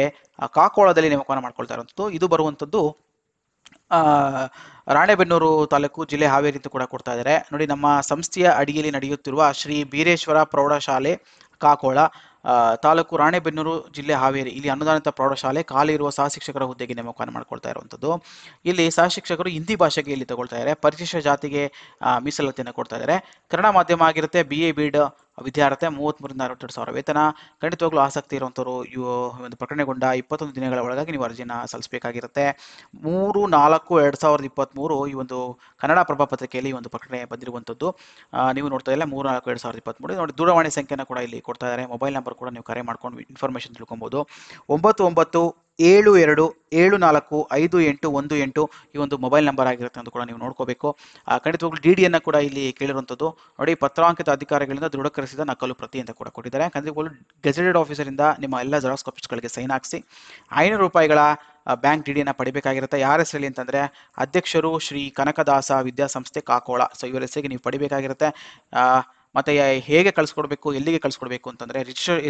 ಕಾಕೋಳದಲ್ಲಿ ನೇಮಕವನ್ನು ಮಾಡ್ಕೊಳ್ತಾ ಇರುವಂಥದ್ದು ಇದು ಬರುವಂಥದ್ದು ರಾಣೆಬೆನ್ನೂರು ತಾಲೂಕು ಜಿಲ್ಲೆ ಹಾವೇರಿ ಅಂತ ಕೂಡ ಕೊಡ್ತಾ ಇದ್ದಾರೆ ನೋಡಿ ನಮ್ಮ ಸಂಸ್ಥೆಯ ಅಡಿಯಲ್ಲಿ ನಡೆಯುತ್ತಿರುವ ಶ್ರೀ ಬೀರೇಶ್ವರ ಪ್ರೌಢಶಾಲೆ ಕಾಕೋಳ ತಾಲೂಕು ರಾಣೆಬೆನ್ನೂರು ಜಿಲ್ಲೆ ಹಾವೇರಿ ಇಲ್ಲಿ ಅನುದಾನಿತ ಪ್ರೌಢಶಾಲೆ ಖಾಲಿ ಇರುವ ಸಹ ಶಿಕ್ಷಕರ ಹುದ್ದೆಗೆ ನೇಮಕ ಮಾಡ್ಕೊಳ್ತಾ ಇರುವಂಥದ್ದು ಇಲ್ಲಿ ಸಹ ಶಿಕ್ಷಕರು ಹಿಂದಿ ಭಾಷೆಗೆ ಇಲ್ಲಿ ತಗೊಳ್ತಾ ಇದ್ದಾರೆ ಪರಿಶಿಷ್ಟ ಜಾತಿಗೆ ಮೀಸಲಾತಿಯನ್ನು ಕೊಡ್ತಾ ಇದ್ದಾರೆ ಕನ್ನಡ ಮಾಧ್ಯಮ ಆಗಿರುತ್ತೆ ಬಿ ಎ ಬಿಡ್ ವಿದ್ಯಾರ್ಥಿ ಮೂವತ್ತ್ಮೂರಿಂದ ಅರವತ್ತೆರಡು ಸಾವಿರ ವೇತನ ಖಂಡಿತವಾಗ್ಲೂ ಆಸಕ್ತಿ ಇರುವಂಥವ್ರು ಇವು ಒಂದು ಪ್ರಕಟಣೆಗೊಂಡ ಇಪ್ಪತ್ತೊಂದು ದಿನಗಳ ಒಳಗಾಗಿ ನೀವು ಅರ್ಜಿನ ಸಲ್ಲಿಸಬೇಕಾಗಿರುತ್ತೆ ಮೂರು ನಾಲ್ಕು ಎರಡು ಸಾವಿರದ ಇಪ್ಪತ್ತ್ಮೂರು ಈ ಒಂದು ಕನ್ನಡ ಪ್ರಭಾ ಪತ್ರಿಕೆಯಲ್ಲಿ ಈ ಒಂದು ಪ್ರಕಟಣೆ ಬಂದಿರುವಂಥದ್ದು ನೀವು ನೋಡ್ತಾ ಇಲ್ಲ ಮೂರು ನಾಲ್ಕು ಎರಡು ಸಾವಿರದ ಇಪ್ಪತ್ತ್ಮೂರು ನೋಡಿ ದೂರವಾಣಿ ಸಂಖ್ಯೆಯನ್ನು ಕೂಡ ಇಲ್ಲಿ ಕೊಡ್ತಾ ಇದ್ದಾರೆ ಮೊಬೈಲ್ ನಂಬರ್ ಕೂಡ ನೀವು ಕರೆ ಮಾಡ್ಕೊಂಡು ಇನ್ಫಾರ್ಮೇಷನ್ ತಿಳ್ಕೊಬೋದು ಒಂಬತ್ತು ಒಂಬತ್ತು ಏಳು ಎರಡು ಏಳು ನಾಲ್ಕು ಐದು ಎಂಟು ಒಂದು ಎಂಟು ಈ ಒಂದು ಮೊಬೈಲ್ ನಂಬರ್ ಆಗಿರುತ್ತೆ ಅಂತ ಕೂಡ ನೀವು ನೋಡ್ಕೋಬೇಕು ಖಂಡಿತವಾಗ್ಲು ಡಿ ಡಿಯನ್ನು ಕೂಡ ಇಲ್ಲಿ ಕೇಳಿರುವಂಥದ್ದು ನೋಡಿ ಪತ್ರಾಂಕಿತ ಅಧಿಕಾರಿಗಳಿಂದ ದೃಢಕರಿಸಿದ ನಕಲು ಪ್ರತಿ ಅಂತ ಕೂಡ ಕೊಟ್ಟಿದ್ದಾರೆ ಖಂಡಿತವಾಗ್ಲು ಗೆಜೆಟೆಡ್ ಆಫೀಸರಿಂದ ನಿಮ್ಮ ಎಲ್ಲ ಜೆರಾಕ್ಸ್ ಕಾಪಿಸ್ಗಳಿಗೆ ಸೈನ್ ಹಾಕಿಸಿ ಐನೂರು ರೂಪಾಯಿಗಳ ಬ್ಯಾಂಕ್ ಡಿ ಡಿಯನ್ನು ಪಡಿಬೇಕಾಗಿರುತ್ತೆ ಯಾರ ಹೆಸರಲ್ಲಿ ಅಂತಂದರೆ ಅಧ್ಯಕ್ಷರು ಶ್ರೀ ಕನಕದಾಸ ವಿದ್ಯಾಸಂಸ್ಥೆ ಕಾಕೋಳ ಸೊ ಇವರ ಹೆಸರಿಗೆ ನೀವು ಪಡಿಬೇಕಾಗಿರುತ್ತೆ ಮತ್ತು ಹೇಗೆ ಕಳಿಸ್ಕೊಡ್ಬೇಕು ಎಲ್ಲಿಗೆ ಕಳಿಸ್ಕೊಡ್ಬೇಕು ಅಂತಂದರೆ ರಿಜಿಸ್ಟರ್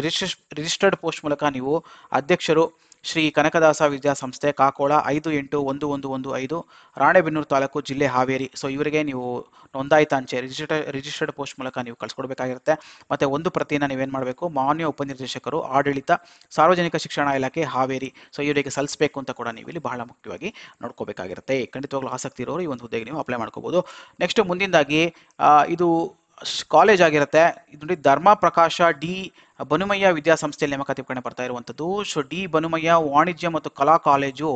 ರಿಜಿಸ್ಟರ್ಡ್ ಪೋಸ್ಟ್ ಮೂಲಕ ನೀವು ಅಧ್ಯಕ್ಷರು ಶ್ರೀ ಕನಕದಾಸ ವಿದ್ಯಾಸಂಸ್ಥೆ ಕಾಕೋಳ ಐದು ಎಂಟು ಒಂದು ಒಂದು ಒಂದು ಐದು ರಾಣೆಬೆನ್ನೂರು ತಾಲೂಕು ಜಿಲ್ಲೆ ಹಾವೇರಿ ಸೊ ಇವರಿಗೆ ನೀವು ನೋಂದಾಯಿತ ಅಂಚೆ ರಿಜಿಸ್ಟರ್ ರಿಜಿಸ್ಟರ್ಡ್ ಪೋಸ್ಟ್ ಮೂಲಕ ನೀವು ಕಳಿಸ್ಕೊಡ್ಬೇಕಾಗಿರುತ್ತೆ ಮತ್ತು ಒಂದು ಪ್ರತಿಯನ್ನು ನೀವೇನು ಮಾಡಬೇಕು ಮಾನ್ಯ ಉಪನಿರ್ದೇಶಕರು ಆಡಳಿತ ಸಾರ್ವಜನಿಕ ಶಿಕ್ಷಣ ಇಲಾಖೆ ಹಾವೇರಿ ಸೊ ಇವರಿಗೆ ಸಲ್ಲಿಸಬೇಕು ಅಂತ ಕೂಡ ನೀವು ಇಲ್ಲಿ ಬಹಳ ಮುಖ್ಯವಾಗಿ ನೋಡ್ಕೋಬೇಕಾಗಿರುತ್ತೆ ಖಂಡಿತವಾಗ್ಲೂ ಆಸಕ್ತಿ ಇರೋರು ಈ ಒಂದು ಹುದ್ದೆಗೆ ನೀವು ಅಪ್ಲೈ ಮಾಡ್ಕೋಬೋದು ನೆಕ್ಸ್ಟ್ ಮುಂದಿನದಾಗಿ ಇದು ಕಾಲೇಜ್ ಆಗಿರುತ್ತೆ ಇದು ಧರ್ಮ ಪ್ರಕಾಶ ಡಿ ಬನುಮಯ್ಯ ವಿದ್ಯಾಸಂಸ್ಥೆಯಲ್ಲಿ ನೇಮಕಾತಿ ಪ್ರಕರಣ ಬರ್ತಾ ಇರುವಂಥದ್ದು ಸೊ ಡಿ ಬನುಮಯ್ಯ ವಾಣಿಜ್ಯ ಮತ್ತು ಕಲಾ ಕಾಲೇಜು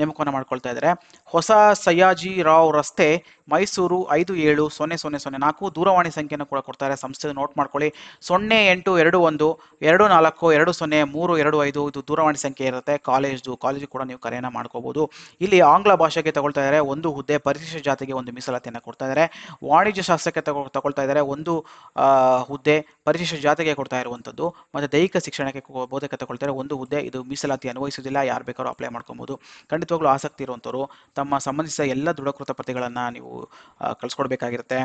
ನೇಮಕವನ್ನು ಮಾಡ್ಕೊಳ್ತಾ ಇದ್ದಾರೆ ಹೊಸ ಸಯ್ಯಾಜಿ ರಾವ್ ರಸ್ತೆ ಮೈಸೂರು ಐದು ಏಳು ಸೊನ್ನೆ ಸೊನ್ನೆ ಸೊನ್ನೆ ನಾಲ್ಕು ದೂರವಾಣಿ ಸಂಖ್ಯೆಯನ್ನು ಕೂಡ ಕೊಡ್ತಾರೆ ಸಂಸ್ಥೆ ನೋಟ್ ಮಾಡ್ಕೊಳ್ಳಿ ಸೊನ್ನೆ ಎಂಟು ಎರಡು ಒಂದು ಎರಡು ನಾಲ್ಕು ಎರಡು ಸೊನ್ನೆ ಮೂರು ಎರಡು ಐದು ಇದು ದೂರವಾಣಿ ಸಂಖ್ಯೆ ಇರುತ್ತೆ ಕಾಲೇಜು ಕಾಲೇಜು ಕೂಡ ನೀವು ಕರೆಯನ್ನು ಮಾಡ್ಕೋಬಹುದು ಇಲ್ಲಿ ಆಂಗ್ಲ ಭಾಷೆಗೆ ತಗೊಳ್ತಾ ಇದ್ದಾರೆ ಒಂದು ಹುದ್ದೆ ಪರಿಶಿಷ್ಟ ಜಾತಿಗೆ ಒಂದು ಮೀಸಲಾತಿಯನ್ನು ಕೊಡ್ತಾ ಇದ್ದಾರೆ ವಾಣಿಜ್ಯ ಶಾಸ್ತ್ರಕ್ಕೆ ತಗೊ ತಗೊಳ್ತಾ ಇದ್ದಾರೆ ಒಂದು ಹುದ್ದೆ ಪರಿಶಿಷ್ಟ ಜಾತಿಗೆ ಕೊಡ್ತಾ ಇರುವಂಥದ್ದು ಮತ್ತು ದೈಹಿಕ ಶಿಕ್ಷಣಕ್ಕೆ ಬೋಧಕ ತಗೊಳ್ತಾರೆ ಒಂದು ಹುದ್ದೆ ಇದು ಮೀಸಲಾತಿ ಅನ್ವಯಿಸೋದಿಲ್ಲ ಯಾರು ಬೇಕಾದ್ರೂ ಅಪ್ಲೈ ಮಾಡ್ಕೊಬೋದು ಖಂಡಿತವಾಗ್ಲೂ ಆಸಕ್ತಿ ಇರುವಂಥವ್ರು ತಮ್ಮ ಸಂಬಂಧಿಸಿದ ಎಲ್ಲ ದೃಢಕೃತ ಪ್ರತಿಗಳನ್ನು ನೀವು ಕಳಿಸ್ಕೊಡ್ಬೇಕಾಗಿರುತ್ತೆ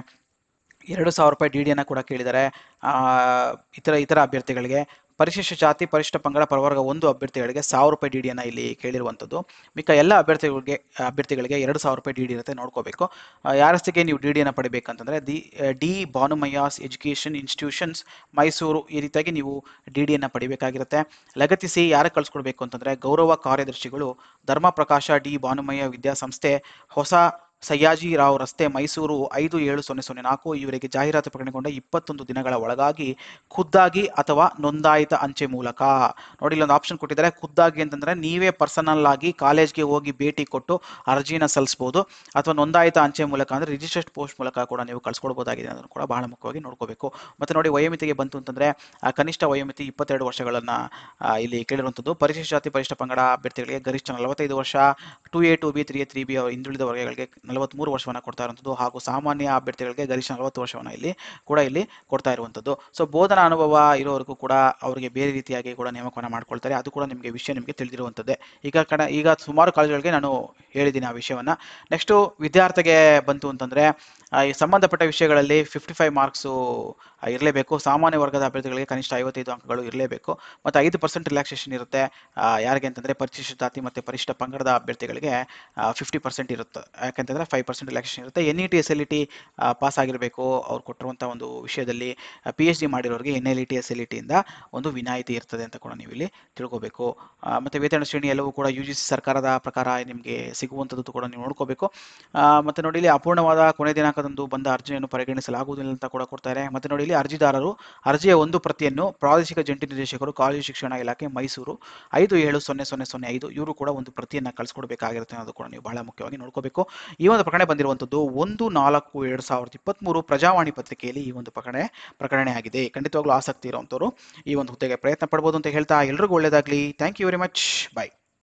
ಎರಡು ಸಾವಿರ ರೂಪಾಯಿ ಡಿ ಡಿಯನ್ನು ಕೂಡ ಕೇಳಿದ್ದಾರೆ ಇತರ ಇತರ ಅಭ್ಯರ್ಥಿಗಳಿಗೆ ಪರಿಶಿಷ್ಟ ಜಾತಿ ಪರಿಶಿಷ್ಟ ಪಂಗಡ ಪರವರ್ಗ ಒಂದು ಅಭ್ಯರ್ಥಿಗಳಿಗೆ ಸಾವಿರ ರೂಪಾಯಿ ಡಿಯನ್ನು ಇಲ್ಲಿ ಕೇಳಿರುವಂಥದ್ದು ಮಿಕ್ಕ ಎಲ್ಲ ಅಭ್ಯರ್ಥಿಗಳಿಗೆ ಅಭ್ಯರ್ಥಿಗಳಿಗೆ ಎರಡು ಸಾವಿರ ರೂಪಾಯಿ ಡಿ ಡಿ ಇರುತ್ತೆ ನೋಡ್ಕೋಬೇಕು ಯಾರಸ್ತಿಗೆ ನೀವು ಡಿಯನ್ನು ಪಡಿಬೇಕಂತಂದರೆ the D Bhanumaiah's education institutions Mysuru ಈ ರೀತಿಯಾಗಿ ನೀವು ಡಿ ಡಿಯನ್ನು ಪಡಿಬೇಕಾಗಿರುತ್ತೆ ಲಗತ್ತಿಸಿ ಯಾರು ಕಳಿಸ್ಕೊಡ್ಬೇಕು ಅಂತಂದರೆ ಗೌರವ ಕಾರ್ಯದರ್ಶಿಗಳು ಧರ್ಮ ಪ್ರಕಾಶ ಡಿ ಭಾನುಮಯ್ಯ ವಿದ್ಯಾಸಂಸ್ಥೆ ಹೊಸ ರಾವ್ ರಸ್ತೆ ಮೈಸೂರು ಐದು ಏಳು ಸೊನ್ನೆ ಸೊನ್ನೆ ನಾಲ್ಕು ಇವರಿಗೆ ಜಾಹೀರಾತು ಪ್ರಕಟಗೊಂಡ ಇಪ್ಪತ್ತೊಂದು ದಿನಗಳ ಒಳಗಾಗಿ ಖುದ್ದಾಗಿ ಅಥವಾ ನೋಂದಾಯಿತ ಅಂಚೆ ಮೂಲಕ ನೋಡಿ ಇಲ್ಲೊಂದು ಆಪ್ಷನ್ ಕೊಟ್ಟಿದ್ದಾರೆ ಖುದ್ದಾಗಿ ಅಂತಂದ್ರೆ ನೀವೇ ಪರ್ಸನಲ್ ಆಗಿ ಕಾಲೇಜ್ಗೆ ಹೋಗಿ ಭೇಟಿ ಕೊಟ್ಟು ಅರ್ಜಿನ ಸಲ್ಲಿಸಬಹುದು ಅಥವಾ ನೋಂದಾಯಿತ ಅಂಚೆ ಮೂಲಕ ಅಂದ್ರೆ ರಿಜಿಸ್ಟರ್ಡ್ ಪೋಸ್ಟ್ ಮೂಲಕ ಕೂಡ ನೀವು ಕಳ್ಸ್ಕೊಡ್ಬೋದಾಗಿದೆ ಅದನ್ನು ಕೂಡ ಬಹಳ ಮುಖ್ಯವಾಗಿ ನೋಡ್ಕೋಬೇಕು ಮತ್ತೆ ನೋಡಿ ವಯೋಮಿತಿಗೆ ಬಂತು ಅಂತಂದ್ರೆ ಕನಿಷ್ಠ ವಯೋಮಿತಿ ಇಪ್ಪತ್ತೆರಡು ವರ್ಷಗಳನ್ನ ಇಲ್ಲಿ ಕೇಳಿರುವಂಥದ್ದು ಪರಿಶಿಷ್ಟ ಜಾತಿ ಪರಿಶಿಷ್ಟ ಪಂಗಡ ಅಭ್ಯರ್ಥಿಗಳಿಗೆ ಗರಿಷ್ಠ ನಲವತ್ತೈದು ವರ್ಷ two A two B three A three B ಹಿಂದುಳಿದ ವರ್ಗಗಳಿಗೆ ಮೂರು ವರ್ಷವನ್ನು ಕೊಡ್ತಾ ಇರುವಂಥದ್ದು ಹಾಗೂ ಸಾಮಾನ್ಯ ಅಭ್ಯರ್ಥಿಗಳಿಗೆ ಗರಿಷ್ಠ ನಲವತ್ತು ವರ್ಷವನ್ನು ಇಲ್ಲಿ ಕೂಡ ಇಲ್ಲಿ ಕೊಡ್ತಾ ಇರುವಂಥದ್ದು ಸೊ ಬೋಧನಾ ಅನುಭವ ಇರೋವರೆಗೂ ಕೂಡ ಅವರಿಗೆ ಬೇರೆ ರೀತಿಯಾಗಿ ಕೂಡ ನೇಮಕವನ್ನು ಮಾಡ್ಕೊಳ್ತಾರೆ ಅದು ಕೂಡ ನಿಮಗೆ ವಿಷಯ ನಿಮಗೆ ತಿಳಿದಿರುವಂಥದ್ದೇ ಈಗ ಕಣ ಈಗ ಸುಮಾರು ಕಾಲೇಜುಗಳಿಗೆ ನಾನು ಹೇಳಿದ್ದೀನಿ ಆ ವಿಷಯವನ್ನು ನೆಕ್ಸ್ಟು ವಿದ್ಯಾರ್ಥಿಗೆ ಬಂತು ಅಂತಂದರೆ ಈ ಸಂಬಂಧಪಟ್ಟ ವಿಷಯಗಳಲ್ಲಿ ಫಿಫ್ಟಿ ಫೈವ್ ಮಾರ್ಕ್ಸು ಇರಲೇಬೇಕು ಸಾಮಾನ್ಯ ವರ್ಗದ ಅಭ್ಯರ್ಥಿಗಳಿಗೆ ಕನಿಷ್ಠ ಐವತ್ತೈದು ಅಂಕಗಳು ಇರಲೇಬೇಕು ಮತ್ತು ಐದು ಪರ್ಸೆಂಟ್ ರಿಲ್ಯಾಕ್ಸೇಷನ್ ಇರುತ್ತೆ ಯಾರಿಗೆ ಅಂತಂದರೆ ಪರಿಶಿಷ್ಟ ಜಾತಿ ಮತ್ತು ಪರಿಶಿಷ್ಟ ಪಂಗಡದ ಅಭ್ಯರ್ಥಿಗಳಿಗೆ ಫಿಫ್ಟಿ ಪರ್ಸೆಂಟ್ ಇರುತ್ತೆ ಯಾಕೆಂತಂದರೆ ಫೈವ್ ಪರ್ಸೆಂಟ್ ರಿಲ್ಯಾಕ್ಸೇಷನ್ ಇರುತ್ತೆ N E T S L E T pass ಆಗಿರಬೇಕು ಅವ್ರು ಕೊಟ್ಟಿರುವಂಥ ಒಂದು ವಿಷಯದಲ್ಲಿ ಪಿ ಎಚ್ ಡಿ ಮಾಡಿರೋರಿಗೆ N L e e E T S L E ಟಿಯಿಂದ ಒಂದು ವಿನಾಯಿತಿ ಇರ್ತದೆ ಅಂತ ಕೂಡ ನೀವು ಇಲ್ಲಿ ತಿಳ್ಕೋಬೇಕು ಮತ್ತು ವೇತನ ಶ್ರೇಣಿ ಎಲ್ಲವೂ ಕೂಡ ಯು ಜಿ ಸಿ ಸರ್ಕಾರದ ಪ್ರಕಾರ ನಿಮಗೆ ಸಿಗುವಂಥದ್ದು ಕೂಡ ನೀವು ನೋಡ್ಕೋಬೇಕು ಮತ್ತು ನೋಡಿ ಇಲ್ಲಿ ಅಪೂರ್ಣವಾದ ಕೊನೆ ದಿನಾಂಕದಂದು ಬಂದ ಅರ್ಜಿಯನ್ನು ಪರಿಗಣಿಸಲಾಗುವುದಿಲ್ಲ ಅಂತ ಕೂಡ ಕೊಡ್ತಾರೆ ಮತ್ತು ನೋಡಿ ಇಲ್ಲಿ ಅರ್ಜಿದಾರರು ಅರ್ಜಿಯ ಒಂದು ಪ್ರತಿಯನ್ನು ಪ್ರಾದೇಶಿಕ ಜಂಟಿ ನಿರ್ದೇಶಕರು ಕಾಲೇಜು ಶಿಕ್ಷಣ ಇಲಾಖೆ ಮೈಸೂರು ಐದು ಏಳು ಸೊನ್ನೆ ಸೊನ್ನೆ ಸೊನ್ನೆ ಐದು ಇವರು ಕೂಡ ಒಂದು ಪ್ರತಿಯನ್ನು ಕಳಿಸ್ಕೊಡ್ಬೇಕಾಗಿರುತ್ತೆ ಅನ್ನೋದು ಕೂಡ ನೀವು ಬಹಳ ಮುಖ್ಯವಾಗಿ ನೋಡ್ಕೋಬೇಕು ಈ ಒಂದು ಪ್ರಕರಣ ಬಂದಿರುವಂಥದ್ದು ಒಂದು ನಾಲ್ಕು ಎರಡು ಸಾವಿರದ ಇಪ್ಪತ್ತ್ಮೂರು ಪ್ರಜಾವಾಣಿ ಪತ್ರಿಕೆಯಲ್ಲಿ ಈ ಒಂದು ಪ್ರಕರಣ ಪ್ರಕರಣ ಆಗಿದೆ ಖಂಡಿತವಾಗ್ಲೂ ಆಸಕ್ತಿ ಇರುವಂಥವ್ರು ಈ ಒಂದು ಹುದ್ದೆಗೆ ಪ್ರಯತ್ನ ಪಡ್ಬೋದು ಅಂತ ಹೇಳ್ತಾ ಎಲ್ರಿಗೂ ಒಳ್ಳೆಯದಾಗಲಿ thank you very much bye